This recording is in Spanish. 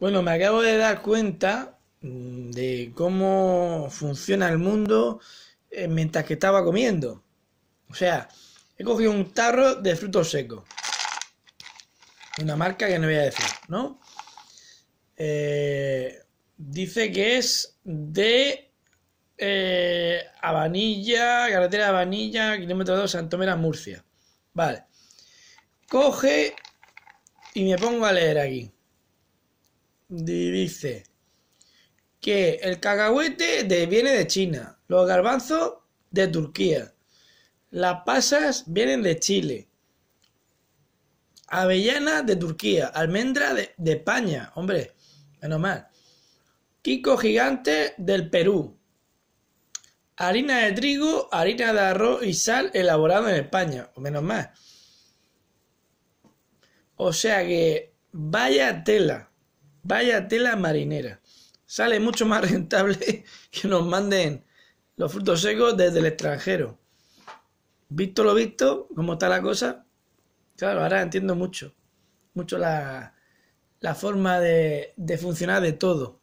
Bueno, me acabo de dar cuenta mm, de cómo funciona el mundo eh, mientras que estaba comiendo. O sea, he cogido un tarro de frutos secos. Una marca que no voy a decir, ¿no? Eh, dice que es de eh, carretera de Avanilla, kilómetro 2, Santomera, Murcia. Vale. Coge y me pongo a leer aquí dice que el cacahuete viene de China, los garbanzos de Turquía, las pasas vienen de Chile, avellana de Turquía, almendra de, España, hombre, menos mal, Kiko gigante del Perú, harina de trigo, harina de arroz y sal elaborado en España, o menos mal. O sea que vaya tela. Vaya tela marinera. Sale mucho más rentable que nos manden los frutos secos desde el extranjero. Visto lo visto, cómo está la cosa, claro, ahora entiendo mucho. Mucho la, forma de funcionar de todo.